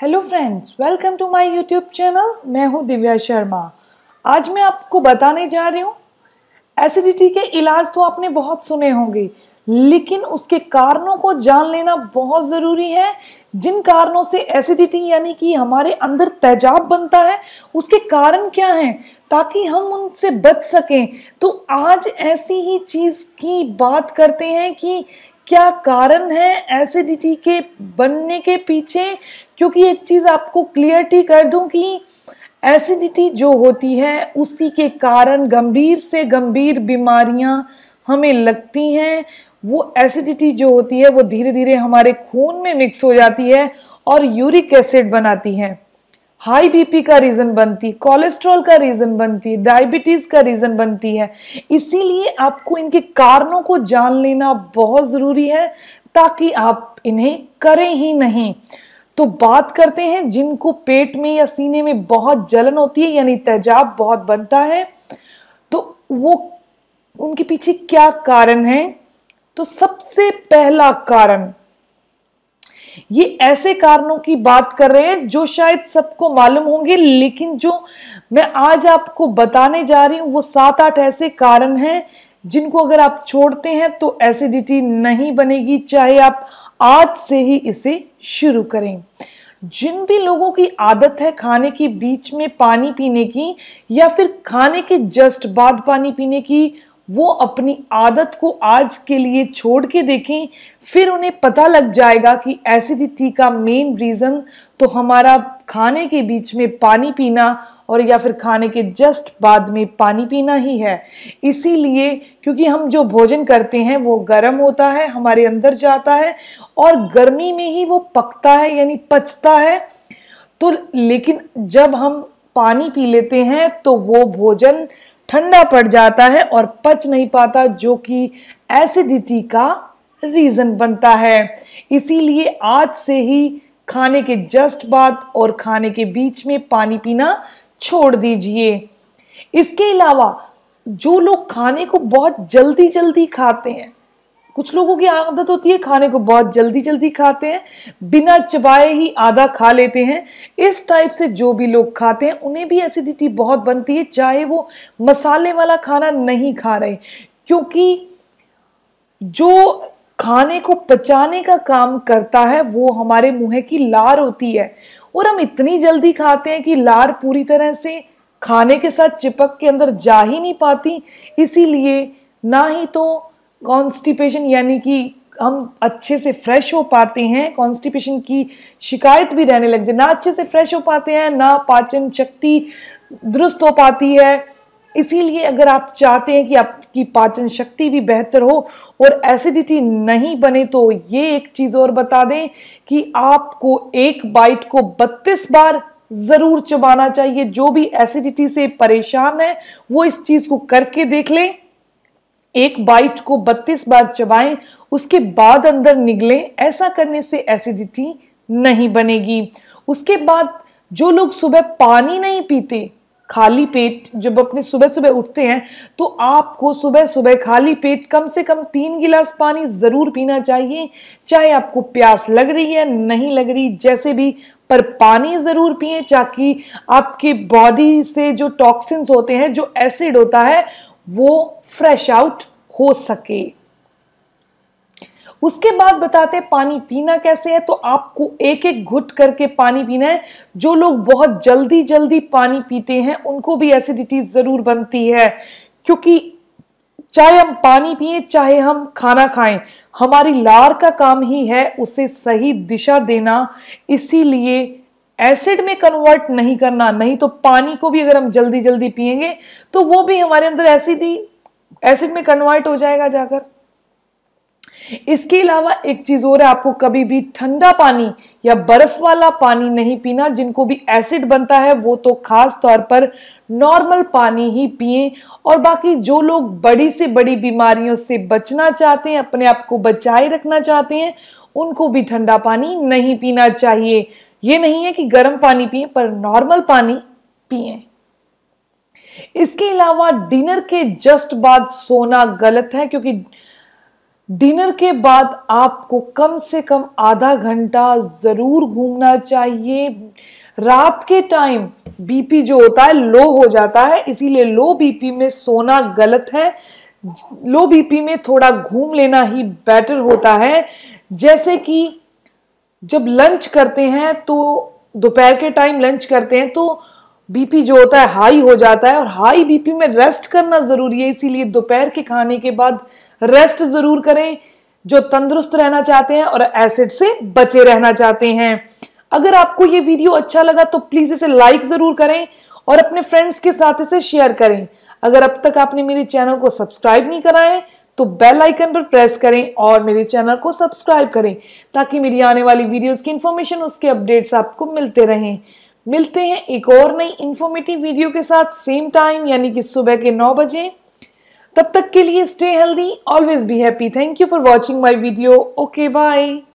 hello friends welcome to my YouTube channel मैं हूं दिव्या शर्मा आज मैं आपको बताने जा रही हूं एसिडिटी के इलाज तो आपने बहुत सुने होंगे लेकिन उसके कारणों को जान लेना बहुत ज़रूरी है जिन कारणों से एसिडिटी यानी कि हमारे अंदर तेजाब बनता है उसके कारण क्या हैं ताकि हम उनसे बच सकें तो आज ऐसी ही चीज़ की बात करते हैं कि क्या कारण है एसिडिटी के बनने के पीछे क्योंकि एक चीज़ आपको क्लियरटी कर दूं कि एसिडिटी जो होती है उसी के कारण गंभीर से गंभीर बीमारियां हमें लगती हैं वो एसिडिटी जो होती है वो धीरे धीरे हमारे खून में मिक्स हो जाती है और यूरिक एसिड बनाती है हाई बीपी का रीज़न बनती है कोलेस्ट्रॉल का रीज़न बनती है डायबिटीज़ का रीज़न बनती है इसीलिए आपको इनके कारणों को जान लेना बहुत ज़रूरी है ताकि आप इन्हें करें ही नहीं तो बात करते हैं जिनको पेट में या सीने में बहुत जलन होती है यानी तेजाब बहुत बनता है तो वो उनके पीछे क्या कारण है तो सबसे पहला कारण ये ऐसे कारणों की बात कर रहे हैं जो शायद सबको मालूम होंगे लेकिन जो मैं आज आपको बताने जा रही हूँ वो सात आठ ऐसे कारण हैं जिनको अगर आप छोड़ते हैं तो एसिडिटी नहीं बनेगी चाहे आप आज से ही इसे शुरू करें जिन भी लोगों की आदत है खाने के बीच में पानी पीने की या फिर खाने के जस्ट बाद पानी पीने की वो अपनी आदत को आज के लिए छोड़ के देखें फिर उन्हें पता लग जाएगा कि एसिडिटी का मेन रीज़न तो हमारा खाने के बीच में पानी पीना और या फिर खाने के जस्ट बाद में पानी पीना ही है इसीलिए क्योंकि हम जो भोजन करते हैं वो गर्म होता है हमारे अंदर जाता है और गर्मी में ही वो पकता है यानी पचता है तो लेकिन जब हम पानी पी लेते हैं तो वो भोजन ठंडा पड़ जाता है और पच नहीं पाता जो कि एसिडिटी का रीज़न बनता है इसीलिए आज से ही खाने के जस्ट बाद और खाने के बीच में पानी पीना छोड़ दीजिए इसके अलावा जो लोग खाने को बहुत जल्दी जल्दी खाते हैं कुछ लोगों की आदत होती है खाने को बहुत जल्दी जल्दी खाते हैं बिना चबाए ही आधा खा लेते हैं इस टाइप से जो भी लोग खाते हैं उन्हें भी एसिडिटी बहुत बनती है चाहे वो मसाले वाला खाना नहीं खा रहे क्योंकि जो खाने को पचाने का काम करता है वो हमारे मुंह की लार होती है और हम इतनी जल्दी खाते हैं कि लार पूरी तरह से खाने के साथ चिपक के अंदर जा ही नहीं पाती इसीलिए ना ही तो कॉन्स्टिपेशन यानी कि हम अच्छे से फ्रेश हो पाते हैं कॉन्स्टिपेशन की शिकायत भी रहने लग जाए ना अच्छे से फ्रेश हो पाते हैं ना पाचन शक्ति दुरुस्त हो पाती है इसीलिए अगर आप चाहते हैं कि आपकी पाचन शक्ति भी बेहतर हो और एसिडिटी नहीं बने तो ये एक चीज़ और बता दें कि आपको एक बाइट को 32 बार ज़रूर चबाना चाहिए जो भी एसिडिटी से परेशान है वो इस चीज़ को करके देख लें एक बाइट को 32 बार चबाएं उसके बाद अंदर निगलें ऐसा करने से एसिडिटी नहीं बनेगी उसके बाद जो लोग सुबह पानी नहीं पीते खाली पेट जब अपने सुबह सुबह उठते हैं तो आपको सुबह सुबह खाली पेट कम से कम तीन गिलास पानी ज़रूर पीना चाहिए चाहे आपको प्यास लग रही है नहीं लग रही जैसे भी पर पानी ज़रूर पिए ताकि आपकी बॉडी से जो टॉक्सिन्स होते हैं जो एसिड होता है वो फ्रेश आउट हो सके उसके बाद बताते हैं पानी पीना कैसे है तो आपको एक एक घुट करके पानी पीना है जो लोग बहुत जल्दी जल्दी पानी पीते हैं उनको भी एसिडिटी ज़रूर बनती है क्योंकि चाहे हम पानी पिए चाहे हम खाना खाएं हमारी लार का काम ही है उसे सही दिशा देना इसीलिए एसिड में कन्वर्ट नहीं करना नहीं तो पानी को भी अगर हम जल्दी जल्दी पिएंगे तो वो भी हमारे अंदर एसिड ही एसिड में कन्वर्ट हो जाएगा जाकर इसके अलावा एक चीज और है आपको कभी भी ठंडा पानी या बर्फ वाला पानी नहीं पीना जिनको भी एसिड बनता है वो तो खास तौर पर नॉर्मल पानी ही पिए और बाकी जो लोग बड़ी से बड़ी बीमारियों से बचना चाहते हैं अपने आप को बचाए रखना चाहते हैं उनको भी ठंडा पानी नहीं पीना चाहिए ये नहीं है कि गर्म पानी पिए पर नॉर्मल पानी पिए इसके अलावा डिनर के जस्ट बाद सोना गलत है क्योंकि डिनर के बाद आपको कम से कम आधा घंटा ज़रूर घूमना चाहिए रात के टाइम बीपी जो होता है लो हो जाता है इसीलिए लो बीपी में सोना गलत है लो बीपी में थोड़ा घूम लेना ही बेटर होता है जैसे कि जब लंच करते हैं तो दोपहर के टाइम लंच करते हैं तो बीपी जो होता है हाई हो जाता है और हाई बीपी में रेस्ट करना ज़रूरी है इसीलिए दोपहर के खाने के बाद रेस्ट ज़रूर करें जो तंदुरुस्त रहना चाहते हैं और एसिड से बचे रहना चाहते हैं अगर आपको ये वीडियो अच्छा लगा तो प्लीज़ इसे लाइक ज़रूर करें और अपने फ्रेंड्स के साथ इसे शेयर करें अगर अब तक आपने मेरे चैनल को सब्सक्राइब नहीं कराएं तो बेल आइकन पर प्रेस करें और मेरे चैनल को सब्सक्राइब करें ताकि मेरी आने वाली वीडियोस की इन्फॉर्मेशन उसके अपडेट्स आपको मिलते रहें मिलते हैं एक और नई इन्फॉर्मेटिव वीडियो के साथ सेम टाइम यानी कि सुबह के नौ बजे तब तक के लिए stay healthy always be happy thank you for watching my video okay bye